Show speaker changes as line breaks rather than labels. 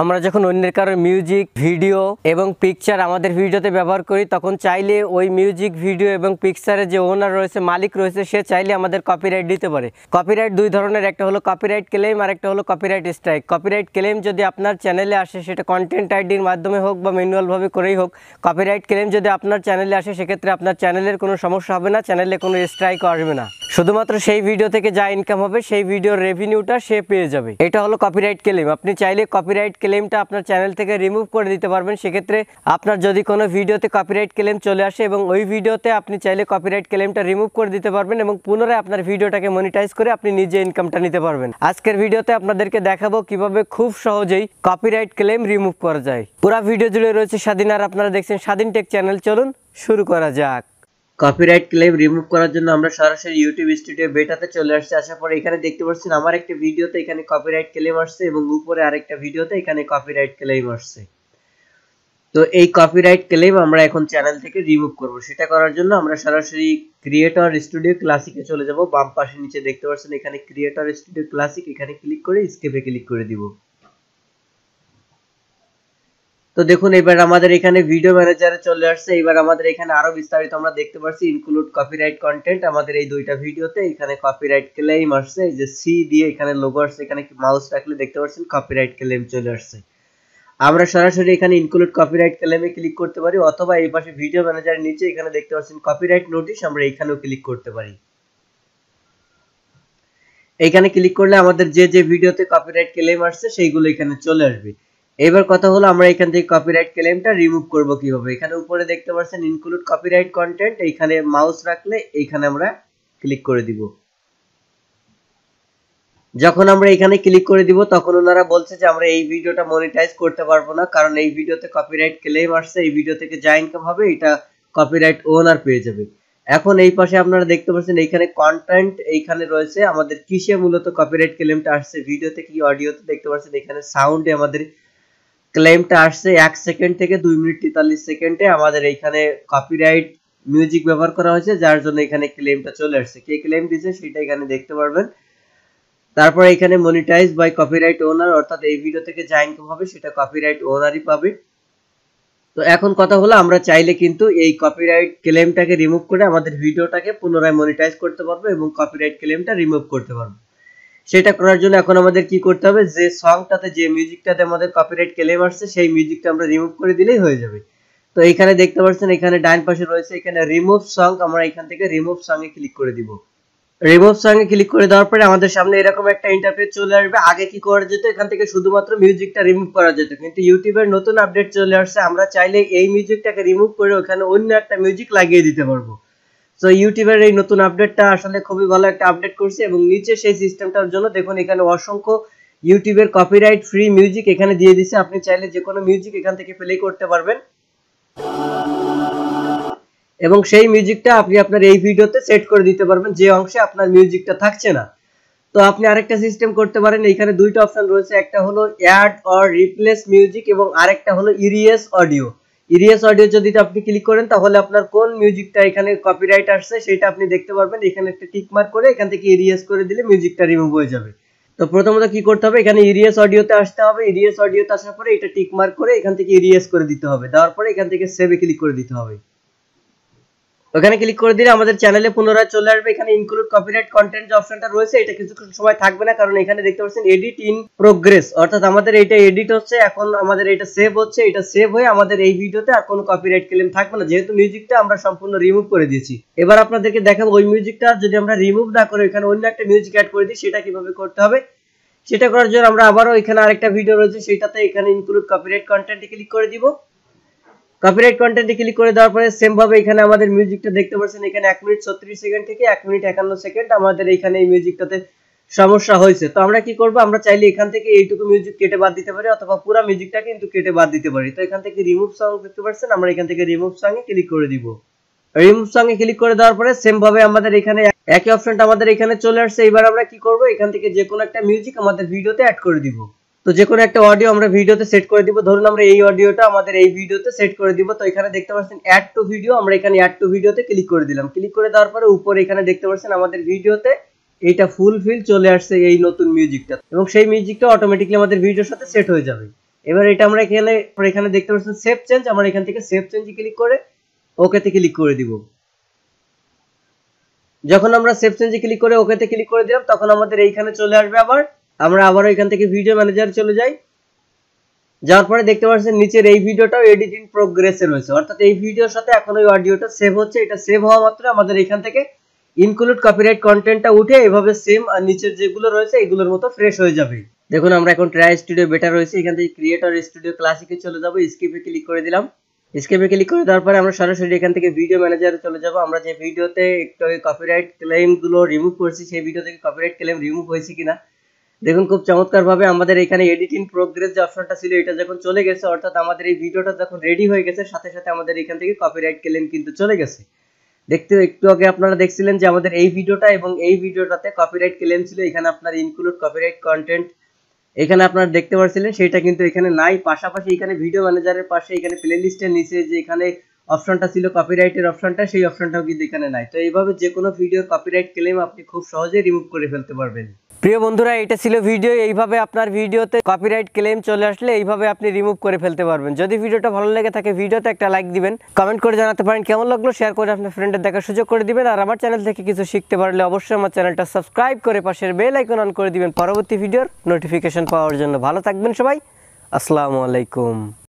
আমরা যখন অন্যের কারোর মিউজিক ভিডিও এবং পিকচার আমাদের ভিডিওতে ব্যবহার করি তখন চাইলে ওই মিউজিক ভিডিও এবং পিকচারের যে ওনার রয়েছে মালিক রয়েছে সে চাইলে আমাদের কপিরাইট দিতে পারে কপিরাইট দুই ধরনের একটা হলো কপিরাইট ক্লেম আর একটা হলো কপিরাইট স্ট্রাইক কপিরাইট ক্লেম যদি আপনার চ্যানেলে আসে সেটা কন্টেন্ট আইডির মাধ্যমে হোক বা ম্যানুয়ালভাবে করেই হোক কপিরাইট ক্লেম যদি আপনার চ্যানেলে আসে সেক্ষেত্রে আপনার চ্যানেলের কোনো সমস্যা হবে না চ্যানেলে কোনো স্ট্রাইক আসবে না শুধুমাত্র সেই ভিডিও থেকে যা ইনকাম হবে সেই ভিডিওর রেভিনিউটা সে পেয়ে যাবে এটা হলো কপিরাইট ক্লেম আপনি চাইলে কপিরাইট ক্লেমটা আপনার চ্যানেল থেকে রিমুভ করে দিতে পারবেন সেক্ষেত্রে আপনার যদি কোনো ভিডিওতে কপিরাইট ক্লেম চলে আসে এবং ওই ভিডিওতে আপনি চাইলে কপিরাইট ক্লেমটা রিমুভ করে দিতে পারবেন এবং পুনরায় আপনার ভিডিওটাকে মনিটাইজ করে আপনি নিজে ইনকামটা নিতে পারবেন আজকের ভিডিওতে আপনাদেরকে দেখাবো কিভাবে খুব সহজেই কপিরাইট ক্লেম রিমুভ করা যায় পুরা ভিডিও জুড়ে রয়েছে স্বাধীন আর আপনারা দেখছেন স্বাধীন টেক চ্যানেল চলুন শুরু করা যাক কপিরাইট ক্লেম রিমুভ করার জন্য আমরা সরাসরি ইউটিউব স্টুডিও বেটাতে চলে আসছি আসার পরে এখানে দেখতে পাচ্ছেন আমার একটা ভিডিওতে এখানে কপিরাইট ক্লেম আসছে এবং উপরে আরেকটা ভিডিওতে এখানে কপিরাইট ক্লেম আসছে তো এই কপিরাইট ক্লেম আমরা এখন চ্যানেল থেকে রিমুভ করব সেটা করার জন্য আমরা সরাসরি ক্রিয়েটর স্টুডিও ক্লাসিকে চলে যাব বাম পাশে নিচে দেখতে পাচ্ছেন এখানে ক্রিয়েটর স্টুডিও ক্লাসিক এখানে ক্লিক করে স্কেপে ক্লিক করে দিব তো দেখুন এবার আমাদের এখানে ভিডিও ম্যানেজারে চলে আসছে এবার আমাদের এখানে আরো বিস্তারিত আমরা দেখতে পাচ্ছি ইনক্লুড কপিরাইট কন্টেন্ট আমাদের এই দুইটা ভিডিওতে এখানে কপিরাইট ক্লেম আসছে এই যে সি দিয়ে এখানে লোগো আসছে এখানে মাউস রাখলে দেখতে পাচ্ছেন কপিরাইট ক্লেম চলে আসছে আমরা সরাসরি এখানে ইনক্লুড কপিরাইট ক্লেমে ক্লিক করতে পারি অথবা এই পাশে ভিডিও ম্যানেজারের নিচে এখানে দেখতে পাচ্ছেন কপিরাইট নোটিশ আমরা এখানেও ক্লিক করতে পারি এখানে ক্লিক করলে আমাদের যে যে ভিডিওতে কপিরাইট ক্লেম আসছে সেইগুলো এখানে চলে আসবে এবার কথা হলো আমরা এখান থেকে কপিরাইট ক্লেমটা রিমুভ করব কিভাবে এখানে উপরে দেখতে পাচ্ছেন ইনক্লুড কপিরাইট কন্টেন্ট এইখানে মাউস রাখলে এইখানে আমরা ক্লিক করে দিব যখন আমরা এখানে ক্লিক করে দিব তখন ওনারা বলছে যে আমরা এই ভিডিওটা মনিটাইজ করতে পারবো না কারণ এই ভিডিওতে কপিরাইট ক্লেম আসছে এই ভিডিও থেকে যা ইনকাম হবে এটা কপিরাইট ওনার পেয়ে যাবে এখন এই পাশে আপনারা দেখতে পাচ্ছেন এইখানে কন্টেন্ট এইখানে রয়েছে আমাদের কিসে মূলত কপিরাইট ক্লেমটা আসছে ভিডিওতে কি অডিওতে দেখতে পাচ্ছেন এখানে সাউন্ডে আমাদের ক্লেমটা আসছে এক সেকেন্ড থেকে দুই মিনিট তেতাল্লিশ সেকেন্ডে আমাদের এখানে কপিরাইট মিউজিক ব্যবহার করা হয়েছে যার জন্য এখানে ক্লেমটা চলে আসছে কে ক্লেম দিছে সেটা এখানে দেখতে পারবেন তারপর এখানে মনিটাইজ বাই কপিরাইট ওনার অর্থাৎ এই ভিডিও থেকে যা ইনকাম হবে সেটা কপিরাইট ওনারই পাবে তো এখন কথা হলো আমরা চাইলে কিন্তু এই কপিরাইট ক্লেমটাকে রিমুভ করে আমাদের ভিডিওটাকে পুনরায় মনিটাইজ করতে পারবো এবং কপিরাইট ক্লেমটা রিমুভ করতে পারবো সেটা করার জন্য এখন আমাদের কি করতে হবে যে সংটাতে যে মিউজিকটাতে আমাদের কপিরাইট ক্লেম আসছে সেই মিউজিকটা আমরা রিমুভ করে দিলেই হয়ে যাবে তো এখানে দেখতে পাচ্ছেন এখানে ডান পাশে রয়েছে এখানে রিমুভ সং আমরা এখান থেকে রিমুভ সঙ্গে ক্লিক করে দিব রিমুভ সঙ্গে ক্লিক করে দেওয়ার পরে আমাদের সামনে এরকম একটা ইন্টারফেস চলে আসবে আগে কি করা যেত এখান থেকে শুধুমাত্র মিউজিকটা রিমুভ করা যেত কিন্তু ইউটিউবের নতুন আপডেট চলে আসছে আমরা চাইলে এই মিউজিকটাকে রিমুভ করে ওখানে অন্য একটা মিউজিক লাগিয়ে দিতে পারবো সো ইউটিউবের এই নতুন আপডেটটা আসলে খুবই ভালো একটা আপডেট করছে এবং নিচে সেই সিস্টেমটার জন্য দেখুন এখানে অসংখ্য ইউটিউবের কপিরাইট ফ্রি মিউজিক এখানে দিয়ে দিছে আপনি চাইলে যে কোনো মিউজিক এখান থেকে প্লে করতে পারবেন এবং সেই মিউজিকটা আপনি আপনার এই ভিডিওতে সেট করে দিতে পারবেন যে অংশে আপনার মিউজিকটা থাকছে না তো আপনি আরেকটা সিস্টেম করতে পারেন এখানে দুইটা অপশন রয়েছে একটা হলো অ্যাড অর রিপ্লেস মিউজিক এবং আরেকটা হলো ইরিয়েস অডিও ইরিয়াস অডিও যদি আপনি ক্লিক করেন তাহলে আপনার কোন মিউজিকটা এখানে কপিরাইট আসছে সেটা আপনি দেখতে পারবেন এখানে একটা টিক মার্ক করে এখান থেকে ইরিয়াস করে দিলে মিউজিকটা রিমুভ হয়ে যাবে তো প্রথমত কি করতে হবে এখানে ইরিয়াস অডিওতে আসতে হবে ইরিয়াস অডিওতে আসার পরে এটা টিক মার্ক করে এখান থেকে ইরিয়াস করে দিতে হবে দেওয়ার পরে এখান থেকে সেভে ক্লিক করে দিতে হবে ওখানে ক্লিক করে দিলে আমাদের চ্যানেলে পুনরায় চলে আসবে এখানে ইনক্লুড কপিরাইট কন্টেন্ট যে অপশনটা রয়েছে এটা কিছুক্ষণ সময় থাকবে না কারণ এখানে দেখতে পাচ্ছেন এডিট ইন প্রোগ্রেস অর্থাৎ আমাদের এটা এডিট হচ্ছে এখন আমাদের এটা সেভ হচ্ছে এটা সেভ হয়ে আমাদের এই ভিডিওতে আর কোনো কপিরাইট ক্লেম থাকবে না যেহেতু মিউজিকটা আমরা সম্পূর্ণ রিমুভ করে দিয়েছি এবার আপনাদেরকে দেখাবো ওই মিউজিকটা যদি আমরা রিমুভ না করে এখানে অন্য একটা মিউজিক অ্যাড করে দিই সেটা কিভাবে করতে হবে সেটা করার জন্য আমরা আবারও এখানে আরেকটা ভিডিও রয়েছে সেটাতে এখানে ইনক্লুড কপিরাইট কন্টেন্টে ক্লিক করে দিব কপিরাইট কন্টেন্টে ক্লিক করে দেওয়ার পরে সেম ভাবে এখানে আমাদের মিউজিকটা দেখতে পাচ্ছেন এখানে এক মিনিট ছত্রিশ সেকেন্ড থেকে এক মিনিট একান্ন সেকেন্ড আমাদের এখানে এই মিউজিকটাতে সমস্যা হয়েছে তো আমরা কি করব আমরা চাইলে এখান থেকে এইটুকু মিউজিক কেটে বাদ দিতে পারি অথবা পুরো মিউজিকটা কিন্তু কেটে বাদ দিতে পারি তো এখান থেকে রিমুভ সং দেখতে পাচ্ছেন আমরা এখান থেকে রিমুভ সঙ্গে ক্লিক করে দিব রিমুভ সঙ্গে ক্লিক করে দেওয়ার পরে সেম ভাবে আমাদের এখানে একই অপশনটা আমাদের এখানে চলে আসছে এবার আমরা কি করব এখান থেকে যে কোনো একটা মিউজিক আমাদের ভিডিওতে অ্যাড করে দিব তো যে কোনো একটা অডিও আমরা ভিডিওতে সেট করে দিব ধরুন আমরা এই অডিওটা আমাদের এই ভিডিওতে সেট করে দিব তো এখানে দেখতে পাচ্ছেন অ্যাড টু ভিডিও আমরা এখানে অ্যাড টু ভিডিওতে ক্লিক করে দিলাম ক্লিক করে দেওয়ার পরে উপরে এখানে দেখতে পাচ্ছেন আমাদের ভিডিওতে এইটা ফুলফিল চলে আসছে এই নতুন মিউজিকটা এবং সেই মিউজিকটা অটোমেটিকলি আমাদের ভিডিওর সাথে সেট হয়ে যাবে এবার এটা আমরা এখানে এখানে দেখতে পাচ্ছেন সেভ চেঞ্জ আমরা এখান থেকে সেভ চেঞ্জ ক্লিক করে ওকেতে ক্লিক করে দিব যখন আমরা সেভ চেঞ্জে ক্লিক করে ওকেতে ক্লিক করে দিলাম তখন আমাদের এইখানে চলে আসবে আবার আমরা আবার এখান থেকে ভিডিও ম্যানেজার চলে যাই যাওয়ার পরে দেখতে পাচ্ছেন নিচের এই ভিডিওটাও এডিটিং প্রোগ্রেসে রয়েছে অর্থাৎ এই ভিডিওর সাথে এখন ওই অডিওটা সেভ হচ্ছে এটা সেভ হওয়া মাত্র আমাদের এখান থেকে ইনক্লুড কপিরাইট কন্টেন্টটা উঠে এভাবে সেম আর নিচের যেগুলো রয়েছে এগুলোর মতো ফ্রেশ হয়ে যাবে দেখুন আমরা এখন ট্রাই স্টুডিও বেটার রয়েছে এখান থেকে ক্রিয়েটর স্টুডিও ক্লাসিকে চলে যাবো স্কিপে ক্লিক করে দিলাম স্কেপে ক্লিক করে দেওয়ার পরে আমরা সরাসরি এখান থেকে ভিডিও ম্যানেজারে চলে যাব আমরা যে ভিডিওতে একটু কপিরাইট ক্লেমগুলো রিমুভ করছি সেই ভিডিও থেকে কপিরাইট ক্লেম রিমুভ হয়েছে কিনা দেখুন খুব চমৎকার ভাবে আমাদের এখানে এডিট ইন প্রোগ্রেস যে অপশনটা ছিল এটা যখন চলে গেছে অর্থাৎ আমাদের এই ভিডিওটা যখন রেডি হয়ে গেছে সাথে সাথে আমাদের এখান থেকে কপিরাইট ক্লেম কিন্তু চলে গেছে দেখতে একটু আগে আপনারা দেখছিলেন যে আমাদের এই ভিডিওটা এবং এই ভিডিওটাতে কপিরাইট ক্লেম ছিল এখানে আপনার ইনক্লুড কপিরাইট কন্টেন্ট এখানে আপনারা দেখতে পাচ্ছিলেন সেটা কিন্তু এখানে নাই পাশাপাশি এখানে ভিডিও ম্যানেজারের পাশে এখানে প্লে লিস্টের নিচে যে এখানে অপশনটা ছিল কপিরাইটের অপশনটা সেই অপশনটাও কিন্তু এখানে নাই তো এইভাবে যে কোনো ভিডিওর কপিরাইট ক্লেম আপনি খুব সহজেই রিমুভ করে ফেলতে পারবেন প্রিয় বন্ধুরা এটা ছিল ভিডিও এইভাবে আপনার ভিডিওতে কপিরাইট ক্লেম চলে আসলে এইভাবে আপনি রিমুভ করে ফেলতে পারবেন যদি ভিডিওটা ভালো লেগে থাকে ভিডিওতে একটা লাইক দিবেন কমেন্ট করে জানাতে পারেন কেমন লাগলো শেয়ার করে আপনার ফ্রেন্ডের দেখার সুযোগ করে দিবেন আর আমার চ্যানেল থেকে কিছু শিখতে পারলে অবশ্যই আমার চ্যানেলটা সাবস্ক্রাইব করে পাশের বেল আইকন অন করে দিবেন পরবর্তী ভিডিওর নোটিফিকেশন পাওয়ার জন্য ভালো থাকবেন সবাই আসসালামু আলাইকুম